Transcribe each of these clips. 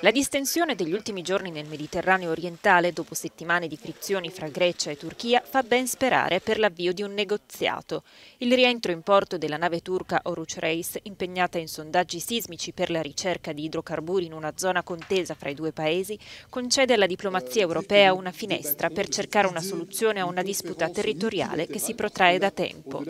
La distensione degli ultimi giorni nel Mediterraneo orientale, dopo settimane di frizioni fra Grecia e Turchia, fa ben sperare per l'avvio di un negoziato. Il rientro in porto della nave turca Oruç Reis, impegnata in sondaggi sismici per la ricerca di idrocarburi in una zona contesa fra i due paesi, concede alla diplomazia europea una finestra per cercare una soluzione a una disputa territoriale che si protrae da tempo.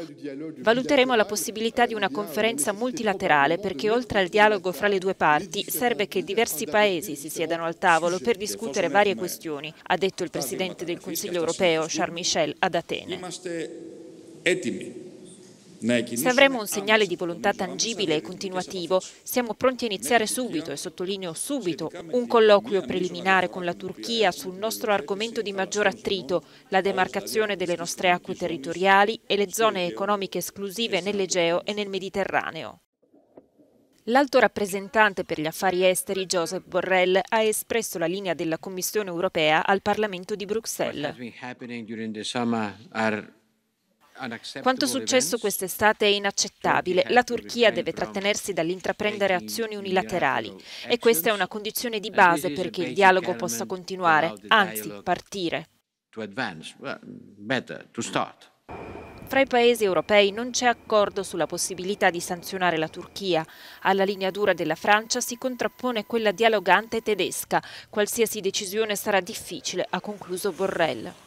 Valuteremo la possibilità di una conferenza multilaterale perché oltre al dialogo fra le due parti serve che diverse diversi paesi si siedano al tavolo per discutere varie questioni, ha detto il Presidente del Consiglio europeo Charles Michel ad Atene. Se avremo un segnale di volontà tangibile e continuativo, siamo pronti a iniziare subito, e sottolineo subito, un colloquio preliminare con la Turchia sul nostro argomento di maggior attrito, la demarcazione delle nostre acque territoriali e le zone economiche esclusive nell'Egeo e nel Mediterraneo. L'alto rappresentante per gli affari esteri Joseph Borrell ha espresso la linea della Commissione europea al Parlamento di Bruxelles. Quanto successo quest'estate è inaccettabile. La Turchia deve trattenersi dall'intraprendere azioni unilaterali e questa è una condizione di base perché il dialogo possa continuare, anzi partire. Fra i paesi europei non c'è accordo sulla possibilità di sanzionare la Turchia. Alla linea dura della Francia si contrappone quella dialogante tedesca. Qualsiasi decisione sarà difficile, ha concluso Borrell.